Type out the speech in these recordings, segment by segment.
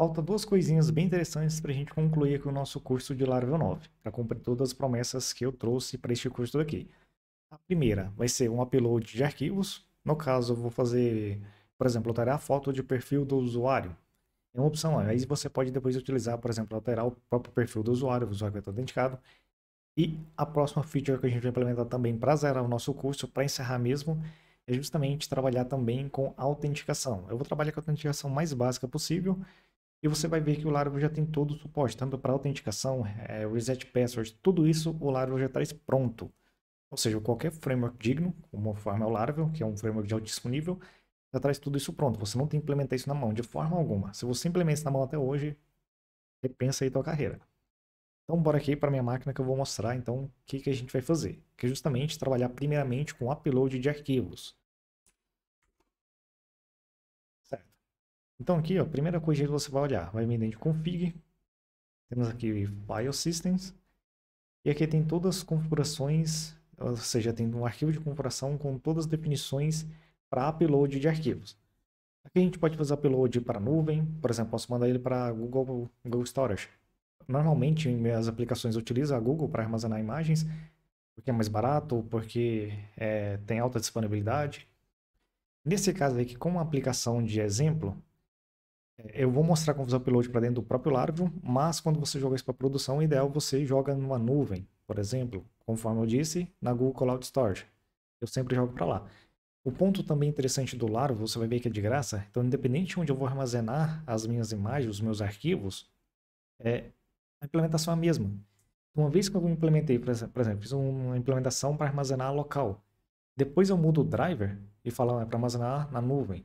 Falta duas coisinhas bem interessantes para a gente concluir aqui o nosso curso de Laravel 9, para cumprir todas as promessas que eu trouxe para este curso daqui. A primeira vai ser um upload de arquivos. No caso, eu vou fazer, por exemplo, alterar a foto de perfil do usuário. É uma opção, aí você pode depois utilizar, por exemplo, alterar o próprio perfil do usuário, o usuário vai tá estar autenticado. E a próxima feature que a gente vai implementar também para zerar o nosso curso, para encerrar mesmo, é justamente trabalhar também com autenticação. Eu vou trabalhar com a autenticação mais básica possível, e você vai ver que o Laravel já tem todo o suporte, tanto para autenticação, é, reset password, tudo isso o Laravel já traz pronto. Ou seja, qualquer framework digno, como forma é o Laravel, que é um framework de altíssimo nível, já traz tudo isso pronto. Você não tem que implementar isso na mão, de forma alguma. Se você implementa isso na mão até hoje, repensa aí tua carreira. Então bora aqui para minha máquina que eu vou mostrar então o que, que a gente vai fazer. Que é justamente trabalhar primeiramente com upload de arquivos. Então aqui, ó, a primeira coisa que você vai olhar, vai vir dentro de config, temos aqui file systems, e aqui tem todas as configurações, ou seja, tem um arquivo de configuração com todas as definições para upload de arquivos. Aqui a gente pode fazer upload para nuvem, por exemplo, posso mandar ele para Google, Google Storage. Normalmente minhas aplicações utilizam a Google para armazenar imagens, porque é mais barato, porque é, tem alta disponibilidade. Nesse caso aqui, como aplicação de exemplo, é, eu vou mostrar como fazer o upload para dentro do próprio larvo, mas quando você joga isso para produção, o ideal é você joga numa nuvem, por exemplo, conforme eu disse, na Google Cloud Storage. Eu sempre jogo para lá. O ponto também interessante do larvo, você vai ver que é de graça, então independente de onde eu vou armazenar as minhas imagens, os meus arquivos, é, a implementação é a mesma. Uma vez que eu implementei, por exemplo, fiz uma implementação para armazenar local, depois eu mudo o driver e falo ah, é para armazenar na nuvem.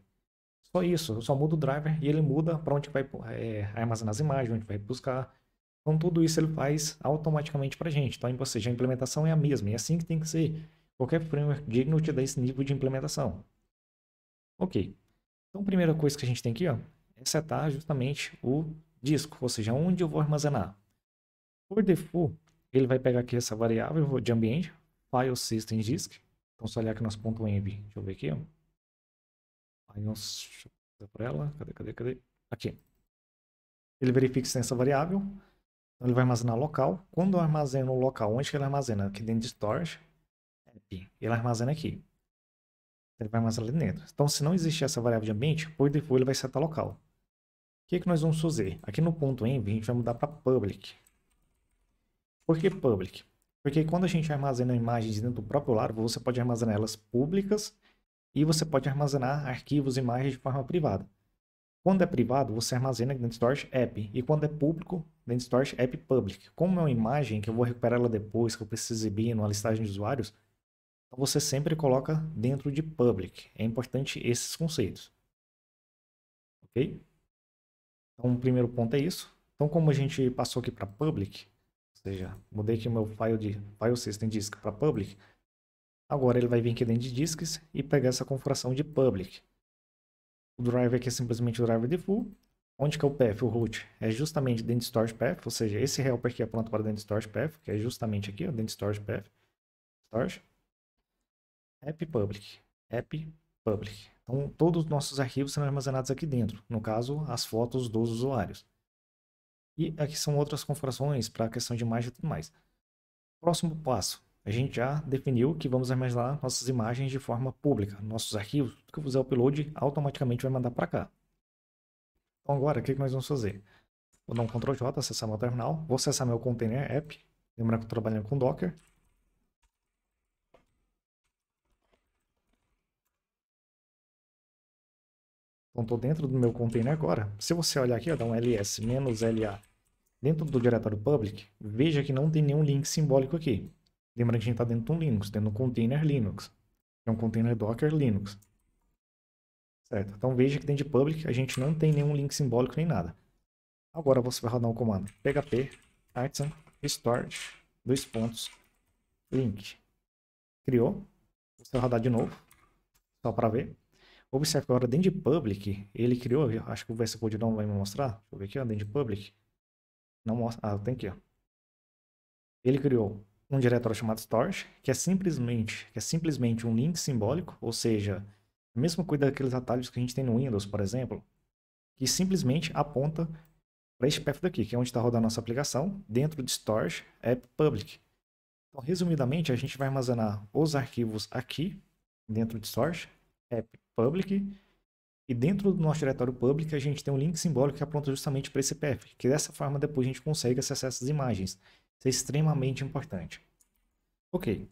Só isso, só muda o driver e ele muda para onde vai é, armazenar as imagens, onde vai buscar. Então tudo isso ele faz automaticamente para a gente. Então, ou seja, a implementação é a mesma, é assim que tem que ser. Qualquer framework digno te dá esse nível de implementação. Ok. Então a primeira coisa que a gente tem aqui ó, é setar justamente o disco, ou seja, onde eu vou armazenar. Por default, ele vai pegar aqui essa variável de ambiente, file system disk. Então, se olhar aqui nosso ponto .env, deixa eu ver aqui, ó. Ions, fazer por ela. Cadê, cadê, cadê? Aqui. Ele verifica se tem essa variável. Então ele vai armazenar local. Quando eu armazeno o local, onde que ele armazena? Aqui dentro de storage. Ele armazena aqui. Ele vai armazenar ali dentro. Então se não existir essa variável de ambiente, por default ele vai setar local. O que, que nós vamos fazer? Aqui no ponto .env a gente vai mudar para public. Por que public? Porque quando a gente armazena imagens dentro do próprio lar você pode armazenar elas públicas e você pode armazenar arquivos e imagens de forma privada. Quando é privado, você armazena dentro do Storage App, e quando é público, dentro do Storage App Public. Como é uma imagem que eu vou recuperar ela depois, que eu preciso exibir numa listagem de usuários, então você sempre coloca dentro de Public. É importante esses conceitos. Ok? Então, o primeiro ponto é isso. Então, como a gente passou aqui para Public, ou seja, mudei aqui o meu file de file system disk para Public, Agora ele vai vir aqui dentro de disks e pegar essa configuração de public. O driver aqui é simplesmente o driver de full. Onde que é o path, o root? É justamente dentro de storage path, ou seja, esse helper aqui é pronto para dentro de storage path, que é justamente aqui, ó, dentro de storage path. Storage. App public. App public. Então, todos os nossos arquivos serão armazenados aqui dentro, no caso, as fotos dos usuários. E aqui são outras configurações para a questão de imagem e tudo mais. Próximo passo, a gente já definiu que vamos armazenar nossas imagens de forma pública. Nossos arquivos, tudo que eu fizer upload, automaticamente vai mandar para cá. Então agora, o que nós vamos fazer? Vou dar um Ctrl J, acessar meu terminal, vou acessar meu container app, lembrando que eu estou trabalhando com Docker. Então estou dentro do meu container agora. Se você olhar aqui, dá um ls-la dentro do diretório public, veja que não tem nenhum link simbólico aqui. Lembrando que a gente está dentro de um Linux, dentro de um container Linux. É um container Docker Linux. Certo? Então veja que dentro de public a gente não tem nenhum link simbólico nem nada. Agora você vai rodar um comando php artisan restore dois pontos link. Criou. Você vai rodar de novo, só para ver. Observe que agora dentro de public, ele criou, acho que o VS não vai me mostrar. Deixa eu ver aqui, ó, dentro de public. Não mostra, ah, tem aqui, ó. Ele criou um diretório chamado storage, que é simplesmente, que é simplesmente um link simbólico, ou seja, mesmo mesma coisa daqueles atalhos que a gente tem no Windows, por exemplo, que simplesmente aponta para este path daqui, que é onde está rodando a nossa aplicação, dentro de storage app public. Então, resumidamente, a gente vai armazenar os arquivos aqui, dentro de storage app public, e dentro do nosso diretório public a gente tem um link simbólico que aponta justamente para esse path, que dessa forma depois a gente consegue acessar essas imagens. Isso é extremamente importante. Ok.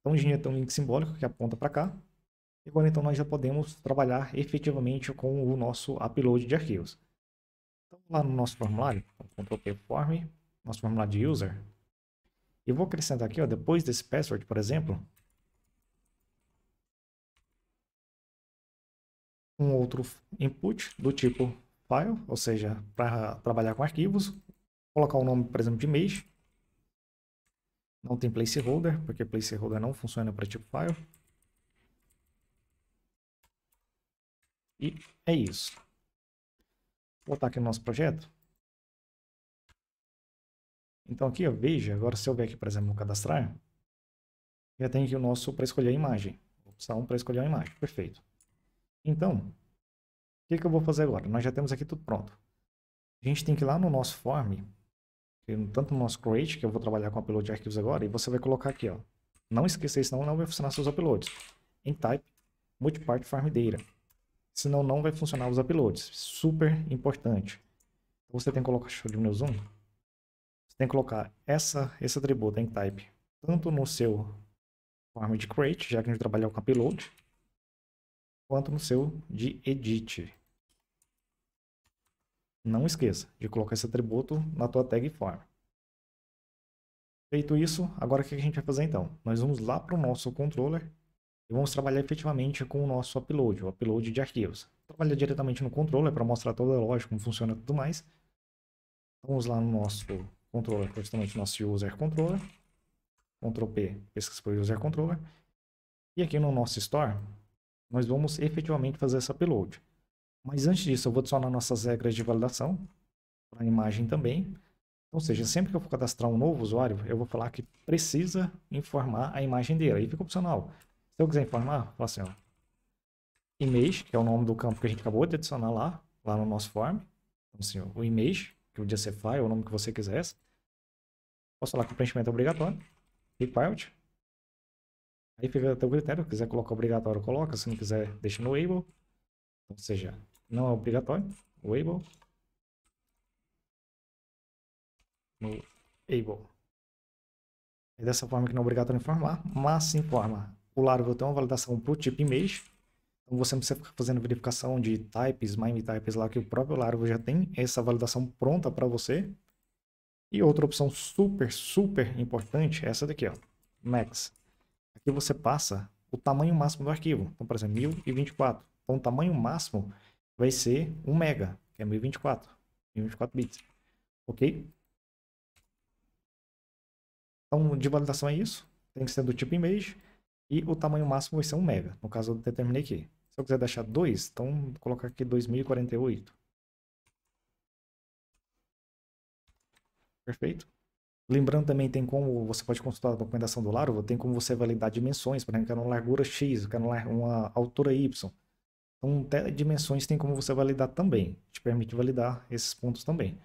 Então o dinheiro tem um link simbólico que aponta para cá. E agora então nós já podemos trabalhar efetivamente com o nosso upload de arquivos. Então lá no nosso formulário, então, Ctrl P Form, nosso formulário de user. Eu vou acrescentar aqui, ó, depois desse password, por exemplo, um outro input do tipo file, ou seja, para trabalhar com arquivos, colocar o nome, por exemplo, de mês. Não tem placeholder, porque placeholder não funciona para tipo file. E é isso. Vou botar aqui no nosso projeto. Então aqui, veja, agora se eu ver aqui, por exemplo, no cadastrar, já tem aqui o nosso para escolher a imagem. Opção para escolher a imagem, perfeito. Então, o que, que eu vou fazer agora? Nós já temos aqui tudo pronto. A gente tem que ir lá no nosso form tanto no nosso Create, que eu vou trabalhar com upload de arquivos agora, e você vai colocar aqui, ó. Não esquecer, senão não vai funcionar seus uploads. Em type, multipart farm data. Senão não vai funcionar os uploads. Super importante. Então, você tem que colocar, deixa eu diminuir o zoom. Você tem que colocar essa, esse atributo em type, tanto no seu farm de create, já que a gente trabalhou com upload, quanto no seu de edit. Não esqueça de colocar esse atributo na tua tag form. Feito isso, agora o que a gente vai fazer então? Nós vamos lá para o nosso controller e vamos trabalhar efetivamente com o nosso upload, o upload de arquivos. Trabalhar diretamente no controller para mostrar toda a lógica, como funciona e tudo mais. Vamos lá no nosso controller, justamente nosso user controller. Ctrl P, pesquisa o user controller. E aqui no nosso store, nós vamos efetivamente fazer esse upload. Mas antes disso, eu vou adicionar nossas regras de validação para a imagem também. Ou seja, sempre que eu for cadastrar um novo usuário, eu vou falar que precisa informar a imagem dele. Aí fica opcional. Se eu quiser informar, fala assim, ó, image, que é o nome do campo que a gente acabou de adicionar lá, lá no nosso form. Então, assim, ó, o image, que podia é ser file, o nome que você quisesse. Posso falar que o preenchimento é obrigatório. Required. Aí fica até o critério, se quiser colocar obrigatório, coloca, se não quiser, deixa no able. Ou seja, não é obrigatório. able, No able. É dessa forma que não é obrigatório informar, mas informa. O Laravel tem uma validação para o tipo image. Então você não precisa ficar fazendo verificação de types, mime types lá, que o próprio Laravel já tem essa validação pronta para você. E outra opção super, super importante é essa daqui, ó. Max. Aqui você passa o tamanho máximo do arquivo. Então, por exemplo, 1024. Então, o tamanho máximo vai ser 1 mega, que é 1024, 1024 bits, ok? Então, de validação é isso, tem que ser do tipo image e o tamanho máximo vai ser 1 mega, no caso eu determinei aqui. Se eu quiser deixar 2, então vou colocar aqui 2048. Perfeito? Lembrando também, tem como você pode consultar a documentação do Laravel, tem como você validar dimensões, por exemplo, eu quero uma largura X, eu quero uma altura Y. Então, até dimensões tem como você validar também. Te permite validar esses pontos também.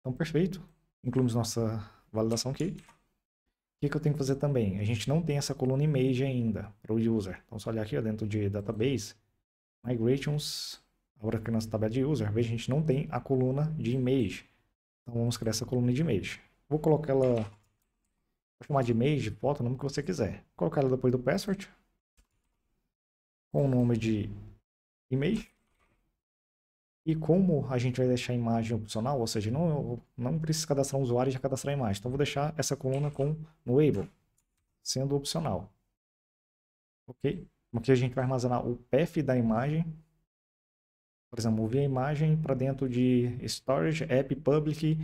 Então, perfeito. Incluímos nossa validação aqui. O que, que eu tenho que fazer também? A gente não tem essa coluna image ainda para o user. Então, se olhar aqui ó, dentro de database, migrations, agora aqui nossa tabela de user, veja, a gente não tem a coluna de image. Então, vamos criar essa coluna de image. Vou colocar ela, vou chamar de image, foto, o nome que você quiser. colocar ela depois do password, com o nome de image. E como a gente vai deixar a imagem opcional, ou seja, não, não precisa cadastrar um usuário e já cadastrar a imagem. Então, vou deixar essa coluna com Enable, sendo opcional. Ok? Aqui a gente vai armazenar o path da imagem. Por exemplo, mover a imagem para dentro de Storage, App, Public,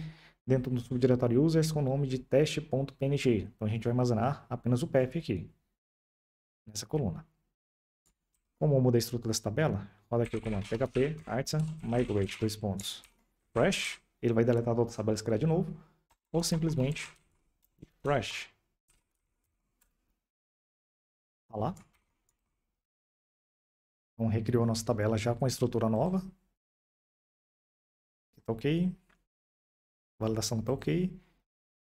dentro do subdiretório Users, com o nome de teste.png. Então, a gente vai armazenar apenas o path aqui, nessa coluna. Como mudar a estrutura dessa tabela? Olha aqui o comando php artisan migrate, dois pontos, fresh, ele vai deletar toda a tabela e criar de novo, ou simplesmente fresh. Tá lá. Então, recriou a nossa tabela já com a estrutura nova. tá ok. Validação tá ok.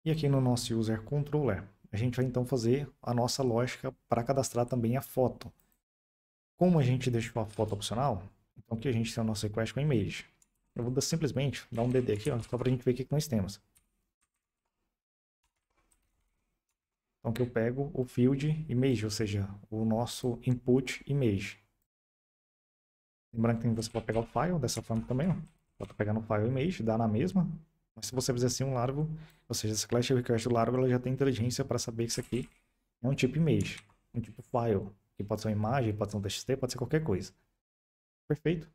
E aqui no nosso user controller, a gente vai então fazer a nossa lógica para cadastrar também a foto. Como a gente deixa uma foto opcional, então aqui a gente tem o nosso request com image. Eu vou simplesmente dar um DD aqui, ó, só para a gente ver o que, nós temos. Então que eu pego o field image, ou seja, o nosso input image. Lembrando que você pode pegar o file dessa forma também, ó. Pode pegar no file image, dá na mesma. Mas se você fizer assim um largo, ou seja, esse clash request do largo, ela já tem inteligência para saber que isso aqui é um tipo image, um tipo file. Que pode ser uma imagem, pode ser um TXT, pode ser qualquer coisa. Perfeito.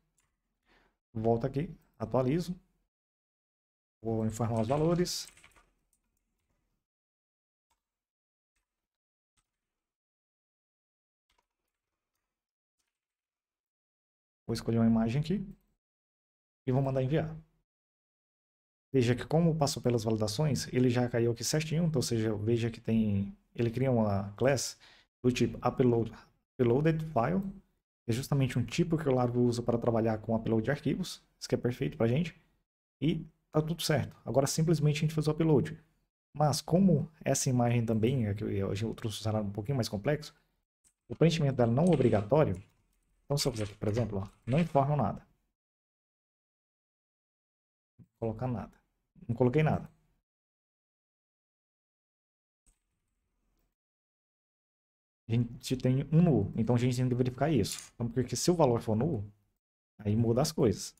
Volto aqui, atualizo. Vou informar os valores. Vou escolher uma imagem aqui e vou mandar enviar. Veja que como passou pelas validações, ele já caiu aqui certinho, então, ou seja, veja que tem, ele cria uma class do tipo upload, Preloaded File, que é justamente um tipo que o Laravel usa para trabalhar com upload de arquivos. Isso que é perfeito para a gente. E tá tudo certo. Agora simplesmente a gente faz o upload. Mas como essa imagem também, é que eu trouxe um um pouquinho mais complexo, o preenchimento dela não é obrigatório, então se eu fizer aqui, por exemplo, ó, não informam nada. colocar nada. Não coloquei nada. a gente tem um nu Então a gente tem que verificar isso. Então, porque se o valor for nu aí muda as coisas.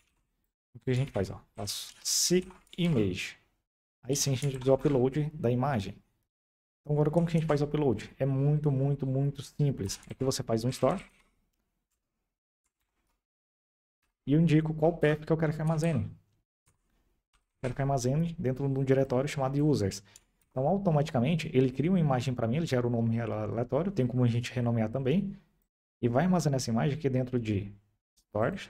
O que a gente faz? Ó, faço se image. Aí sim a gente faz o upload da imagem. Então agora como que a gente faz o upload? É muito, muito, muito simples. Aqui você faz um store. E eu indico qual path que eu quero que armazene. quero que armazene dentro de um diretório chamado users. Então, automaticamente, ele cria uma imagem para mim, ele gera um nome aleatório, tem como a gente renomear também, e vai armazenar essa imagem aqui dentro de Storage,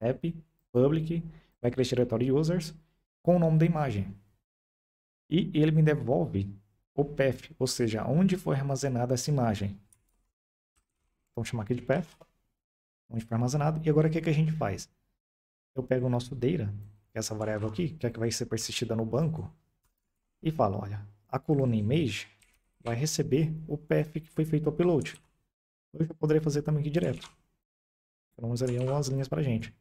App, Public, vai criar diretório Users, com o nome da imagem. E ele me devolve o path, ou seja, onde foi armazenada essa imagem. Vamos então, chamar aqui de path, onde foi armazenado. E agora o que, é que a gente faz? Eu pego o nosso data, que é essa variável aqui, que é que vai ser persistida no banco, e falo, olha, a coluna image vai receber o path que foi feito o upload. Eu já poderia fazer também aqui direto. Economizaria é umas linhas para a gente.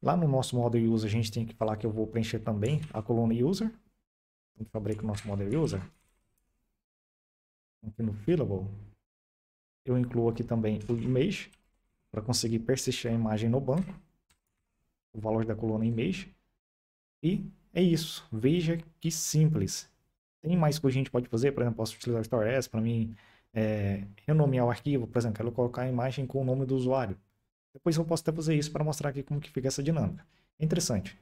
Lá no nosso model user, a gente tem que falar que eu vou preencher também a coluna user. Então, fabrico o nosso model user. Aqui no fillable, eu incluo aqui também o image, para conseguir persistir a imagem no banco. O valor da coluna image. E é isso. Veja que simples. Tem mais coisa que a gente pode fazer, por exemplo, posso utilizar o Store S para mim é, renomear o arquivo, por exemplo, quero colocar a imagem com o nome do usuário. Depois eu posso até fazer isso para mostrar aqui como que fica essa dinâmica. É interessante.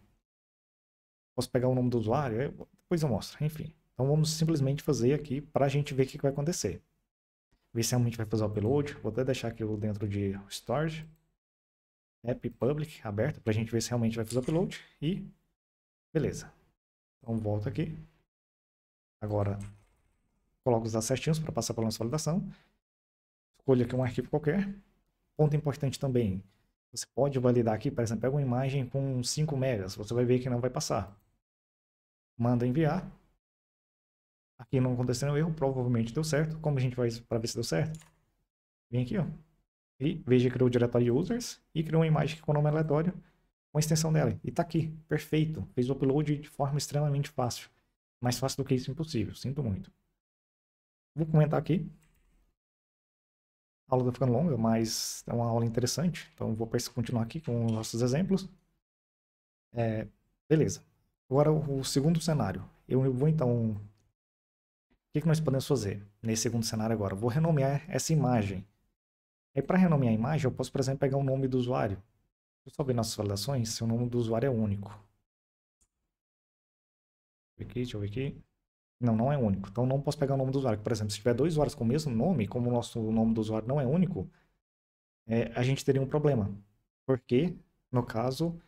Posso pegar o nome do usuário, depois eu mostro, enfim. Então vamos simplesmente fazer aqui para a gente ver o que, vai acontecer. Ver se realmente vai fazer o upload. Vou até deixar aqui dentro de storage. App public aberto para a gente ver se realmente vai fazer o upload. E beleza. Então volta aqui. Agora, coloco os dados certinhos para passar pela nossa validação. Escolho aqui um arquivo qualquer. Ponto importante também, você pode validar aqui, por exemplo, pega uma imagem com 5 megas, você vai ver que não vai passar. Manda enviar. Aqui não aconteceu nenhum erro, provavelmente deu certo. Como a gente vai para ver se deu certo? Vem aqui, ó. E veja criou o diretório users e criou uma imagem com nome aleatório com a extensão dela. E está aqui, perfeito. Fez o upload de forma extremamente fácil. Mais fácil do que isso, impossível. Sinto muito. Vou comentar aqui. A aula está ficando longa, mas é uma aula interessante. Então, vou continuar aqui com os nossos exemplos. É, beleza. Agora, o segundo cenário. Eu vou, então... O que, nós podemos fazer nesse segundo cenário agora? Vou renomear essa imagem. Aí, é, para renomear a imagem, eu posso, por exemplo, pegar o nome do usuário. Deixa eu só ver nossas validações se o nome do usuário é único. Aqui, deixa eu ver aqui. Não, não é único. Então não posso pegar o nome do usuário. Por exemplo, se tiver dois usuários com o mesmo nome, como o nosso nome do usuário não é único, é, a gente teria um problema. Porque, no caso,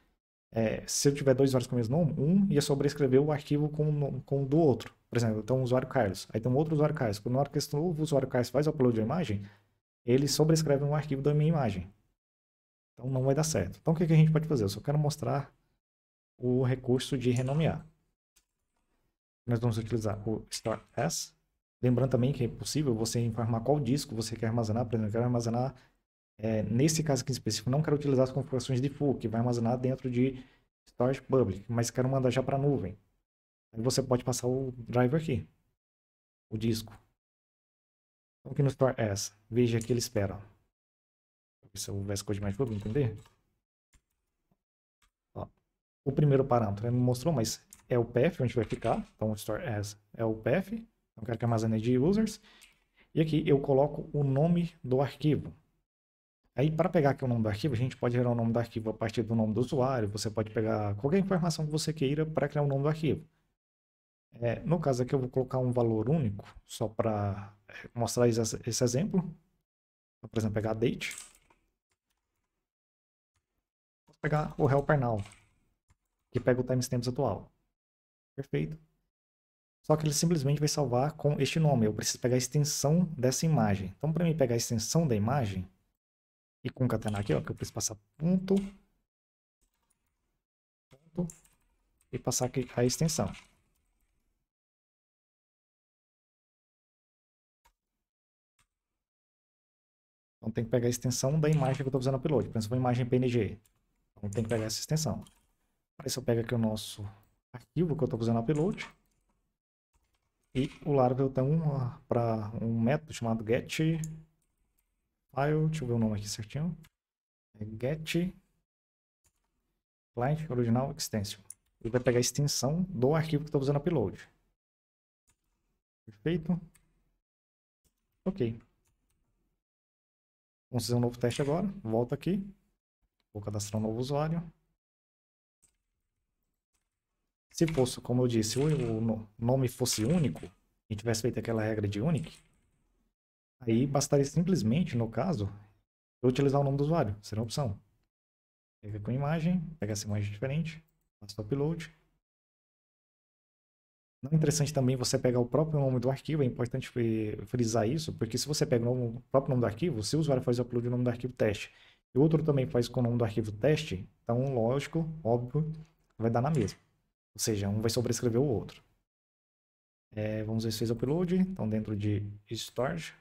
é, se eu tiver dois usuários com o mesmo nome, um ia sobrescrever o arquivo com, com o do outro. Por exemplo, então o usuário Carlos, aí tem um outro usuário Carlos. Quando na hora que esse novo usuário Carlos faz o upload de imagem, ele sobrescreve um arquivo da minha imagem. Então não vai dar certo. Então o que, que a gente pode fazer? Eu só quero mostrar o recurso de renomear. Nós vamos utilizar o Store S. Lembrando também que é possível você informar qual disco você quer armazenar. Por exemplo, eu quero armazenar, é, nesse caso aqui em específico, não quero utilizar as configurações de full, que vai armazenar dentro de Storage Public, mas quero mandar já para a nuvem. Aí você pode passar o driver aqui, o disco. Então aqui no Store S, veja que ele espera. Se eu houvesse code mais, vou entender. O primeiro parâmetro ele não mostrou, mas é o path onde vai ficar. Então, store as é o path. Então, eu quero que armazene é de users. E aqui eu coloco o nome do arquivo. Aí, para pegar aqui o nome do arquivo, a gente pode gerar o nome do arquivo a partir do nome do usuário. Você pode pegar qualquer informação que você queira para criar o nome do arquivo. É, no caso aqui, eu vou colocar um valor único, só para é, mostrar esse exemplo. Vou, então, por exemplo, pegar date. Vou pegar o helper now que pega o timestamps atual. Perfeito. Só que ele simplesmente vai salvar com este nome. Eu preciso pegar a extensão dessa imagem. Então, para mim pegar a extensão da imagem e concatenar aqui, ó, que eu preciso passar ponto, ponto e passar aqui a extensão. Então tem que pegar a extensão da imagem que eu estou usando o upload. Por exemplo, uma imagem PNG. Então tem que pegar essa extensão. Aí só pega aqui o nosso arquivo que eu estou fazendo upload. E o Laravel tem um, para um método chamado get file, deixa eu ver o nome aqui certinho. É get client original extension. Ele vai pegar a extensão do arquivo que estou fazendo upload. Perfeito. Ok. Vamos fazer um novo teste agora. Volta aqui. Vou cadastrar um novo usuário. Se fosse, como eu disse, o nome fosse único, e tivesse feito aquela regra de unique, aí bastaria simplesmente, no caso, eu utilizar o nome do usuário, seria uma opção. Pega com imagem, pega essa imagem diferente, basta upload. Não é interessante também você pegar o próprio nome do arquivo, é importante frisar isso, porque se você pega o, nome, o próprio nome do arquivo, se o usuário faz o upload do nome do arquivo teste, e outro também faz com o nome do arquivo teste, então lógico, óbvio, vai dar na mesma. Ou seja, um vai sobrescrever o outro. É, vamos ver se fez upload. Então, dentro de storage,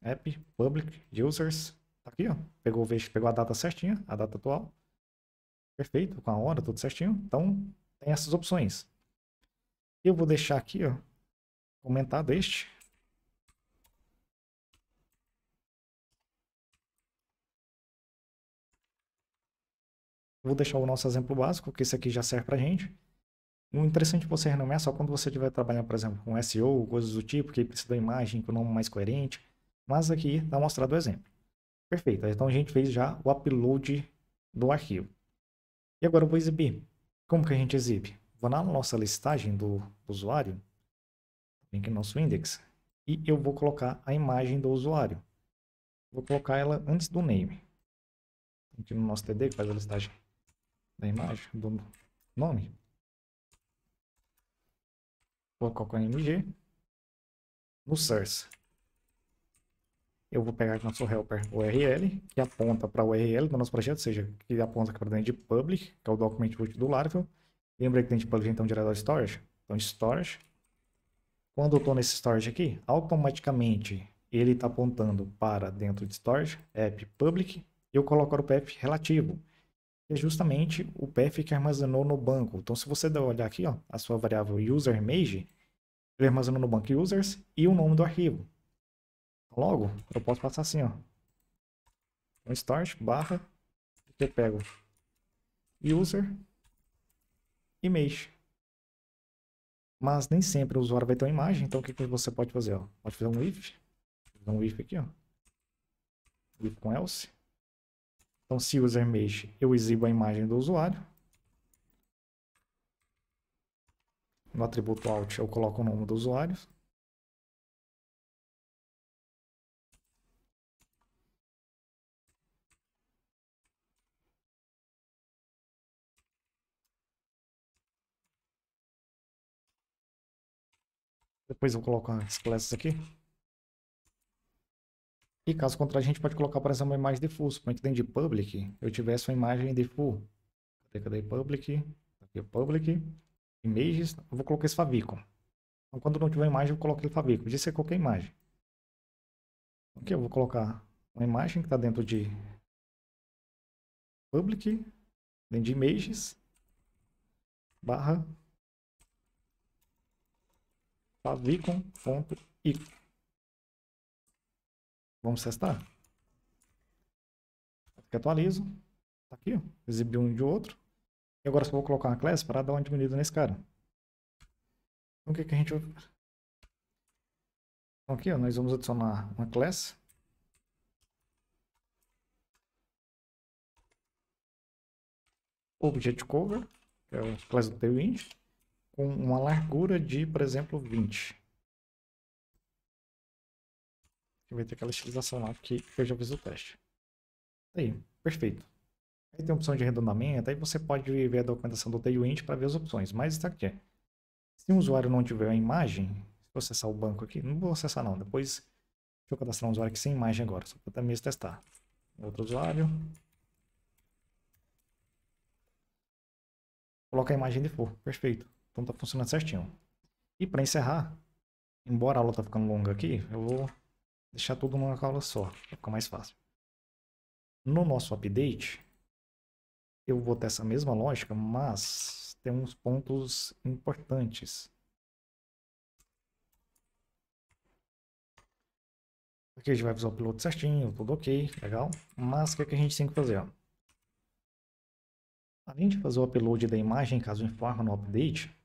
app, public, users. Tá aqui, ó. Pegou, pegou a data certinha, a data atual. Perfeito, com a hora, tudo certinho. Então, tem essas opções. Eu vou deixar aqui, ó, comentado este. Vou deixar o nosso exemplo básico, que esse aqui já serve pra gente. O interessante de você renomear só quando você estiver trabalhando, por exemplo, com SEO, coisas do tipo, que precisa da imagem, com o nome mais coerente. Mas aqui está mostrado o exemplo. Perfeito. Então a gente fez já o upload do arquivo. E agora eu vou exibir. Como que a gente exibe? Vou na nossa listagem do usuário, vem aqui no nosso index, e eu vou colocar a imagem do usuário. Vou colocar ela antes do name. Aqui no nosso TD, que faz a listagem da imagem, do nome. Vou colocar MG. No source. Eu vou pegar aqui nosso helper URL, que aponta para o URL do nosso projeto, ou seja, que aponta para dentro de public, que é o document root do Laravel. Lembra que dentro de public então direto storage? Então storage. Quando eu estou nesse storage aqui, automaticamente ele está apontando para dentro de storage, app public, e eu coloco o path relativo é justamente o path que armazenou no banco. Então, se você olhar aqui, ó, a sua variável userMage, ele armazenou no banco users e o nome do arquivo. Logo, eu posso passar assim, ó. Um então, start barra, que eu pego user image. Mas nem sempre o usuário vai ter uma imagem, então o que, que você pode fazer? Ó? Pode fazer um if, um if aqui, ó. if com else então, se user mexe, eu exibo a imagem do usuário. No atributo alt, eu coloco o nome do usuário. Depois eu coloco as classes aqui. E caso contrário, a gente pode colocar, por exemplo, uma imagem de full. Suponha que dentro de public, eu tivesse uma imagem de full. Cadê, cadê public? Aqui é public, images, eu vou colocar esse favicon. Então, quando não tiver imagem, eu coloco ele favicon. Podia ser qualquer imagem. Aqui eu vou colocar uma imagem que está dentro de public, dentro de images, barra favicon.icon. Vamos testar. Aqui atualizo. Tá aqui, ó. Exibi um de outro. E agora só vou colocar uma classe para dar uma diminuída nesse cara. Então o que, que a gente... Então aqui, ó, nós vamos adicionar uma classe. Object Cover, que é a class do tailwind, com uma largura de, por exemplo, 20. Que vai ter aquela estilização lá que eu já fiz o teste. Aí, perfeito. Aí tem a opção de arredondamento, aí você pode ver a documentação do Tailwind para ver as opções, mas está aqui. É? Se o usuário não tiver a imagem, se eu acessar o banco aqui, não vou acessar não, depois deixa eu cadastrar um usuário aqui sem imagem agora, só para mesmo testar. Outro usuário. Coloca a imagem de for, perfeito. Então está funcionando certinho. E para encerrar, embora a aula tá ficando longa aqui, eu vou deixar tudo numa aula só, fica ficar mais fácil. No nosso update, eu vou ter essa mesma lógica, mas tem uns pontos importantes. Aqui a gente vai fazer o piloto certinho, tudo ok, legal. Mas o que, é que a gente tem que fazer? Ó? Além de fazer o upload da imagem, caso informa no update,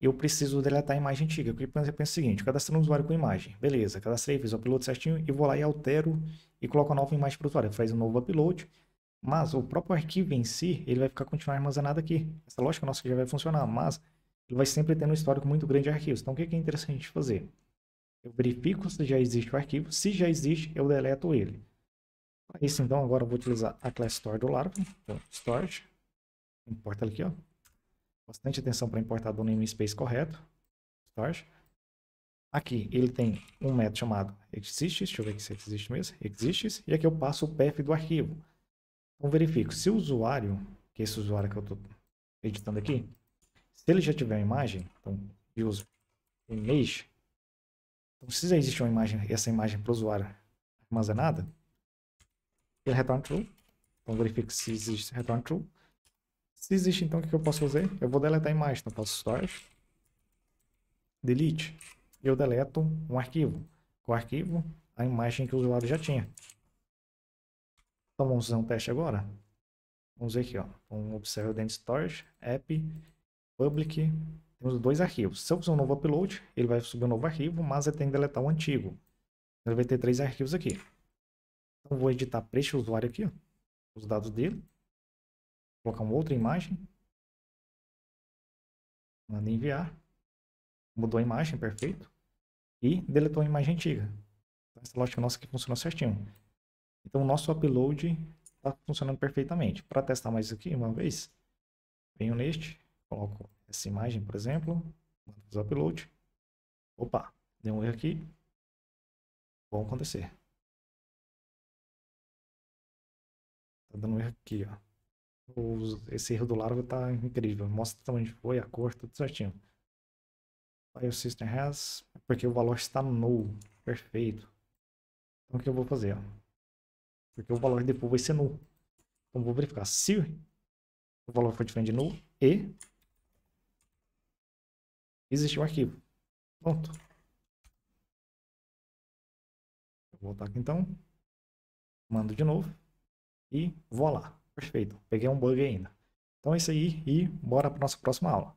eu preciso deletar a imagem antiga. Porque eu penso é o seguinte, cadastrando o usuário com imagem. Beleza, cadastrei, fiz o upload certinho e vou lá e altero e coloco a nova imagem para o usuário. Faz um novo upload, mas o próprio arquivo em si, ele vai ficar continuando armazenado aqui. Essa lógica nossa já vai funcionar, mas ele vai sempre ter um histórico muito grande de arquivos. Então, o é que é interessante fazer? Eu verifico se já existe o arquivo. Se já existe, eu deleto ele. Para isso, então, agora eu vou utilizar a class store do Laravel. Então, storage. Importa aqui, ó. Bastante atenção para importar do namespace correto. Start. Aqui ele tem um método chamado exists, deixa eu ver aqui se existe mesmo, exists, e aqui eu passo o path do arquivo. Então verifico se o usuário, que é esse usuário que eu estou editando aqui, se ele já tiver uma imagem, então use image, então se já existe uma imagem, essa imagem para o usuário armazenada, ele return true. Então verifico se existe return true. Se existe, então, o que eu posso fazer? Eu vou deletar a imagem, então faço storage, delete, eu deleto um arquivo. Com o arquivo, a imagem que o usuário já tinha. Então vamos fazer um teste agora. Vamos ver aqui, ó. Então, observa dentro storage, app, public, temos dois arquivos. Se eu fizer um novo upload, ele vai subir um novo arquivo, mas ele tem que deletar o antigo. Ele vai ter três arquivos aqui. Então vou editar para este usuário aqui, ó, os dados dele colocar uma outra imagem. Manda enviar. Mudou a imagem, perfeito. E deletou a imagem antiga. Então, essa lógica nossa aqui funcionou certinho. Então, o nosso upload está funcionando perfeitamente. Para testar mais aqui, uma vez, venho neste, coloco essa imagem, por exemplo, mando fazer upload. Opa, deu um erro aqui. Vão acontecer. Está dando um erro aqui, ó os, esse erro do Laravel tá incrível. Mostra também onde foi, a cor, tudo certinho. aí o System Has, porque o valor está null. Perfeito. Então o que eu vou fazer? Ó? Porque o valor depois vai ser null. Então vou verificar se o valor for diferente de null e existe um arquivo. Pronto. Vou voltar aqui então. Mando de novo. E lá Perfeito, peguei um bug ainda. Então é isso aí e bora para nossa próxima aula.